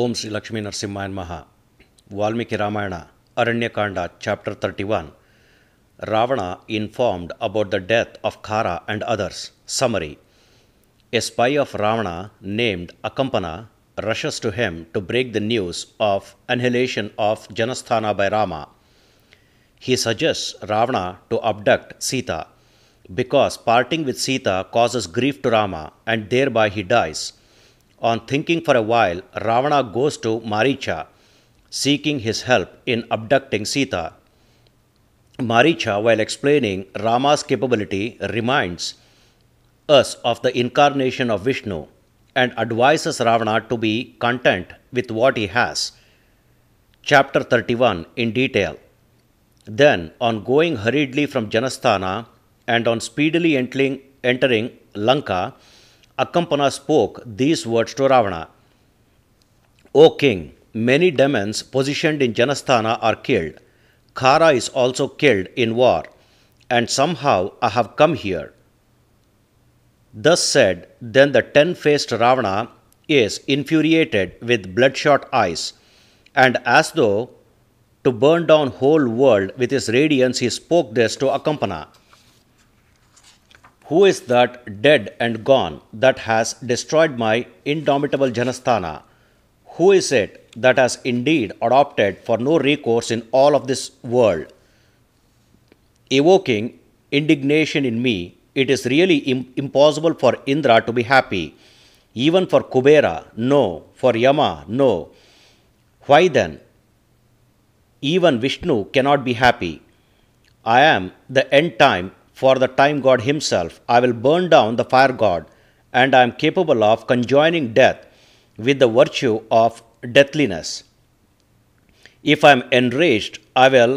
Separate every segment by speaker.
Speaker 1: Om Shri Lakshmi Narasimhayan Maha Valmiki Ramayana Aranyakanda chapter thirty one Ravana informed about the death of Khara and others summary a spy of Ravana named Akampana rushes to him to break the news of annihilation of Janasthana by Rama he suggests Ravana to abduct Sita because parting with Sita causes grief to Rama and thereby he dies. On thinking for a while, Ravana goes to Maricha, seeking his help in abducting Sita. Maricha, while explaining Rama's capability, reminds us of the incarnation of Vishnu and advises Ravana to be content with what he has. Chapter 31 in detail. Then, on going hurriedly from Janasthana and on speedily entering, entering Lanka, Akampana spoke these words to Ravana O king, many demons positioned in Janasthana are killed. Kara is also killed in war, and somehow I have come here. Thus said, then the ten faced Ravana is infuriated with bloodshot eyes, and as though to burn down whole world with his radiance he spoke this to Akampana. Who is that dead and gone that has destroyed my indomitable Janasthana? Who is it that has indeed adopted for no recourse in all of this world? Evoking indignation in me, it is really Im- impossible for Indra to be happy. Even for Kubera, no. For Yama, no. Why then? Even Vishnu cannot be happy. I am the end time for the time god himself. I will burn down the fire god, and I am capable of conjoining death with the virtue of deathliness. If I am enraged, I will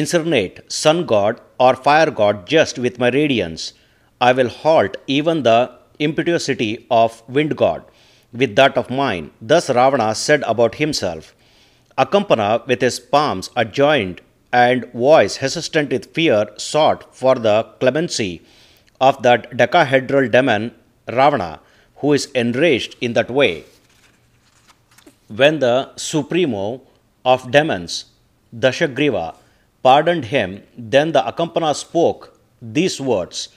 Speaker 1: incarnate sun god or fire god just with my radiance. I will halt even the impetuosity of wind god with that of mine. Thus Ravana said about himself. Akampana with his palms adjoined and voice hesitant with fear sought for the clemency of that decahedral demon Ravana, who is enraged in that way. When the supremo of demons, Dashagriva, pardoned him, then the Akampana spoke these words,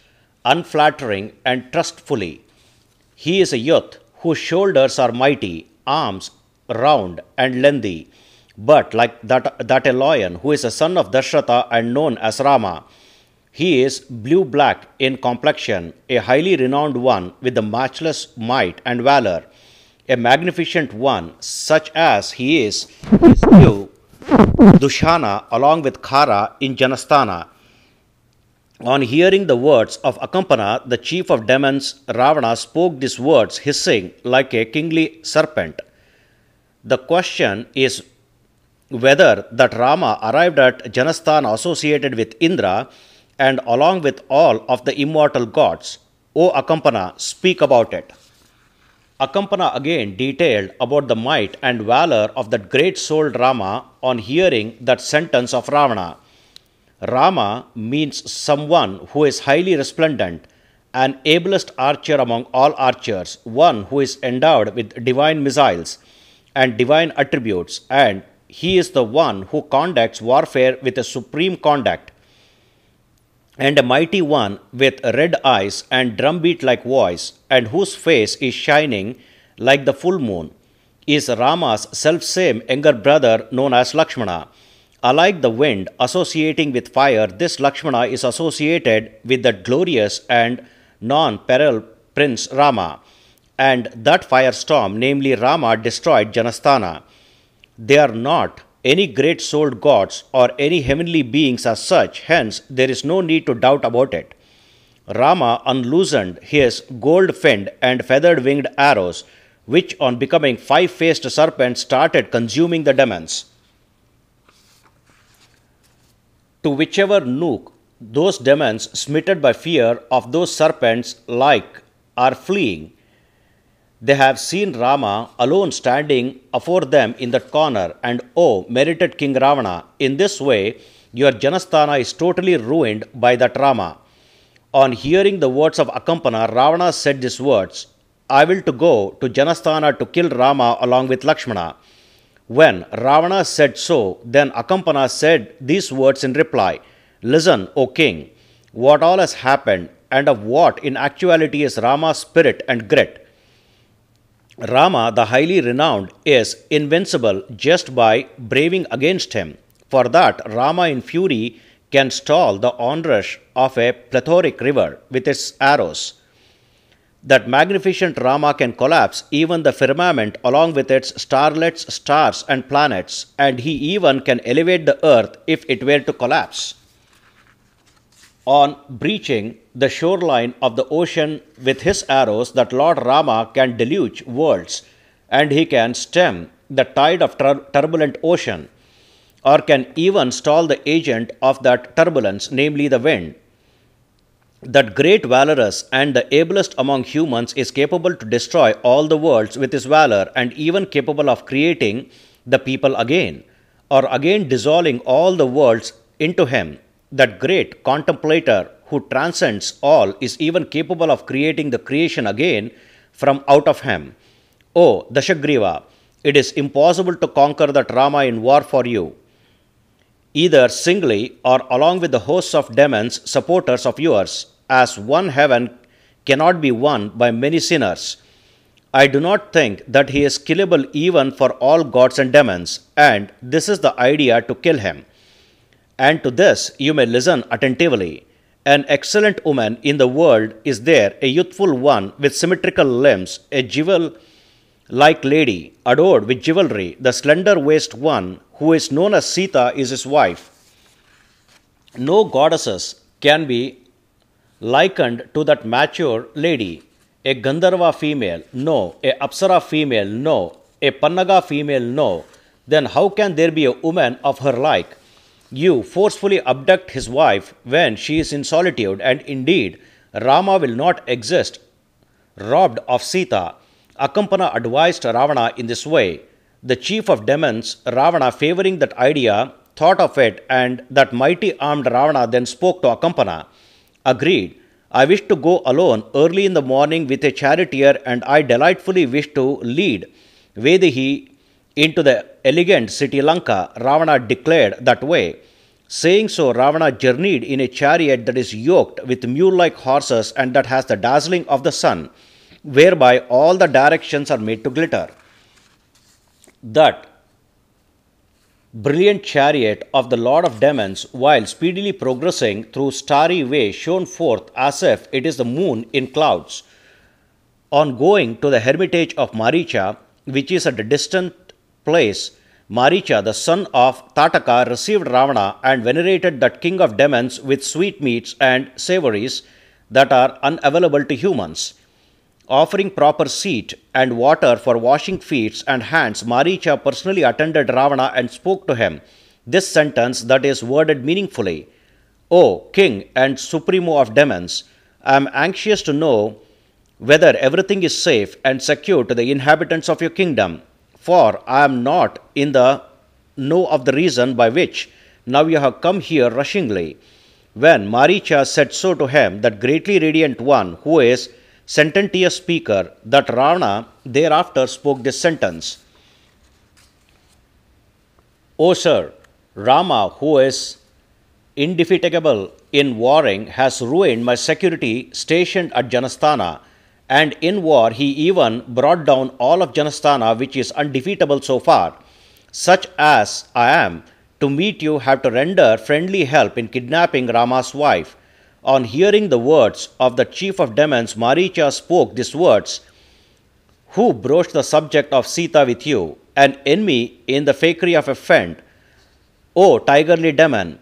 Speaker 1: unflattering and trustfully. He is a youth whose shoulders are mighty, arms round and lengthy but like that, that a lion who is a son of Dashratha and known as Rama, he is blue black in complexion, a highly renowned one with the matchless might and valor. A magnificent one, such as he is, is Dushana along with Khara in Janasthana. On hearing the words of Akampana, the chief of demons Ravana spoke these words hissing like a kingly serpent. The question is whether that Rama arrived at Janasthan associated with Indra and along with all of the immortal gods. O Akampana, speak about it. Akampana again detailed about the might and valor of that great souled Rama on hearing that sentence of Ravana. Rama means someone who is highly resplendent, an ablest archer among all archers, one who is endowed with divine missiles and divine attributes, and he is the one who conducts warfare with a supreme conduct, and a mighty one with red eyes and drumbeat like voice, and whose face is shining like the full moon, is Rama's self-same younger brother known as Lakshmana. Alike the wind associating with fire, this Lakshmana is associated with the glorious and non peril Prince Rama, and that firestorm, namely Rama, destroyed Janasthana. They are not. Any great souled gods or any heavenly beings as such, hence, there is no need to doubt about it. Rama unloosened his gold finned and feathered winged arrows, which on becoming five faced serpents started consuming the demons. To whichever nook those demons, smitten by fear of those serpents, like are fleeing, they have seen Rama alone standing afore them in that corner, and oh, merited King Ravana, in this way your Janasthana is totally ruined by that Rama. On hearing the words of Akampana, Ravana said these words I will to go to Janasthana to kill Rama along with Lakshmana. When Ravana said so, then Akampana said these words in reply Listen, O king, what all has happened, and of what in actuality is Rama's spirit and grit Rama, the highly renowned, is invincible just by braving against him. For that, Rama in fury can stall the onrush of a plethoric river with its arrows. That magnificent Rama can collapse even the firmament along with its starlets, stars, and planets, and he even can elevate the earth if it were to collapse on breaching the shoreline of the ocean with his arrows that Lord Rama can deluge worlds and he can stem the tide of tur- turbulent ocean or can even stall the agent of that turbulence, namely the wind. That great valorous and the ablest among humans is capable to destroy all the worlds with his valor and even capable of creating the people again, or again dissolving all the worlds into him that great contemplator who transcends all is even capable of creating the creation again from out of him. O Dashagriva, it is impossible to conquer the drama in war for you. Either singly or along with the hosts of demons, supporters of yours, as one heaven cannot be won by many sinners. I do not think that he is killable even for all gods and demons, and this is the idea to kill him and to this you may listen attentively. An excellent woman in the world is there, a youthful one with symmetrical limbs, a jewel like lady, adored with jewelry. The slender waist one, who is known as Sita, is his wife. No goddesses can be likened to that mature lady, a Gandharva female, no, a Apsara female, no, a Pannaga female, no. Then how can there be a woman of her like? You forcefully abduct his wife when she is in solitude, and indeed, Rama will not exist robbed of Sita. Akampana advised Ravana in this way. The chief of demons, Ravana, favoring that idea, thought of it, and that mighty armed Ravana then spoke to Akampana. Agreed. I wish to go alone early in the morning with a charioteer, and I delightfully wish to lead. Vedehi into the elegant city Lanka, Ravana declared that way. Saying so, Ravana journeyed in a chariot that is yoked with mule like horses and that has the dazzling of the sun, whereby all the directions are made to glitter. That brilliant chariot of the Lord of Demons, while speedily progressing through starry way, shone forth as if it is the moon in clouds. On going to the hermitage of Maricha, which is at a distant place, Maricha, the son of Tataka, received Ravana and venerated that king of demons with sweetmeats and savories that are unavailable to humans. Offering proper seat and water for washing feet and hands, Maricha personally attended Ravana and spoke to him. This sentence that is worded meaningfully O king and supremo of demons, I am anxious to know whether everything is safe and secure to the inhabitants of your kingdom for I am not in the know of the reason by which now you have come here rushingly. When Maricha said so to him, that greatly radiant one who is sententious speaker, that Rana thereafter spoke this sentence O sir, Rama, who is indefatigable in warring, has ruined my security stationed at Janastana and in war he even brought down all of Janasthana which is undefeatable so far. Such as I am, to meet you have to render friendly help in kidnapping Rama's wife. On hearing the words of the chief of demons, Maricha spoke these words Who broached the subject of Sita with you, an enemy in the fakery of a friend? O tigerly demon,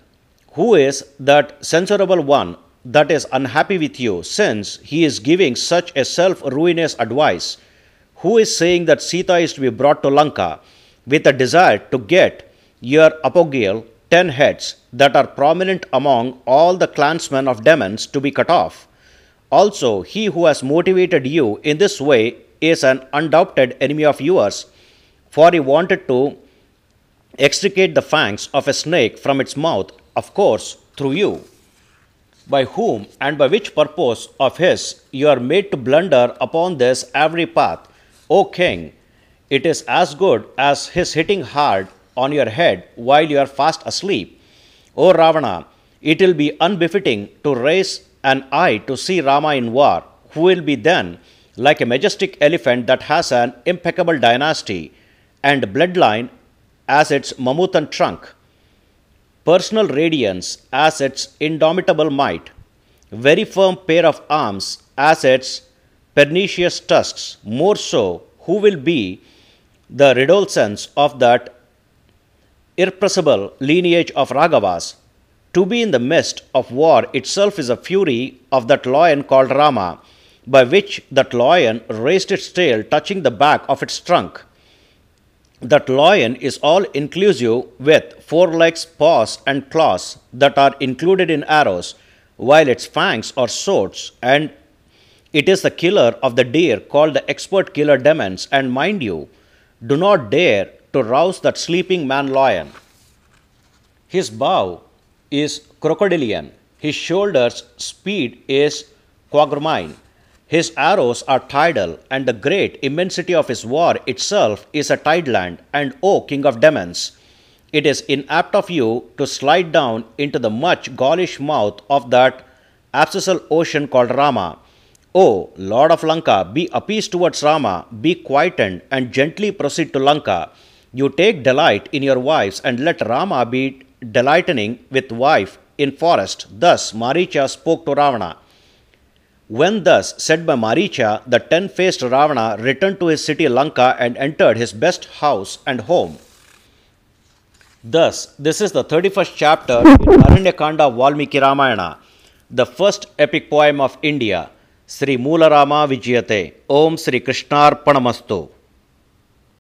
Speaker 1: who is that censorable one that is unhappy with you, since he is giving such a self ruinous advice? Who is saying that Sita is to be brought to Lanka with a desire to get your apogeel, ten heads that are prominent among all the clansmen of demons to be cut off? Also, he who has motivated you in this way is an undoubted enemy of yours, for he wanted to extricate the fangs of a snake from its mouth, of course, through you by whom and by which purpose of his you are made to blunder upon this every path, O king. It is as good as his hitting hard on your head while you are fast asleep. O Ravana, it will be unbefitting to raise an eye to see Rama in war, who will be then like a majestic elephant that has an impeccable dynasty and bloodline as its mammoth trunk personal radiance as its indomitable might, very firm pair of arms as its pernicious tusks, more so who will be the redolence of that irrepressible lineage of Raghavas. To be in the midst of war itself is a fury of that lion called Rama, by which that lion raised its tail touching the back of its trunk that lion is all inclusive with four legs, paws, and claws that are included in arrows, while its fangs are swords, and it is the killer of the deer called the expert killer demons. And mind you, do not dare to rouse that sleeping man lion. His bow is crocodilian, his shoulders' speed is quagmire. His arrows are tidal, and the great immensity of his war itself is a tideland, and O king of demons, it is inapt of you to slide down into the much gaulish mouth of that abscessal ocean called Rama. O Lord of Lanka, be appeased towards Rama, be quietened, and gently proceed to Lanka. You take delight in your wives, and let Rama be delightening with wife in forest. Thus Maricha spoke to Ravana. When thus said by Maricha, the ten faced Ravana returned to his city Lanka and entered his best house and home. Thus, this is the 31st chapter in Aranyakanda Valmiki Ramayana, the first epic poem of India. Sri Moolarama Vijayate. Om Sri Krishnarpanamastu.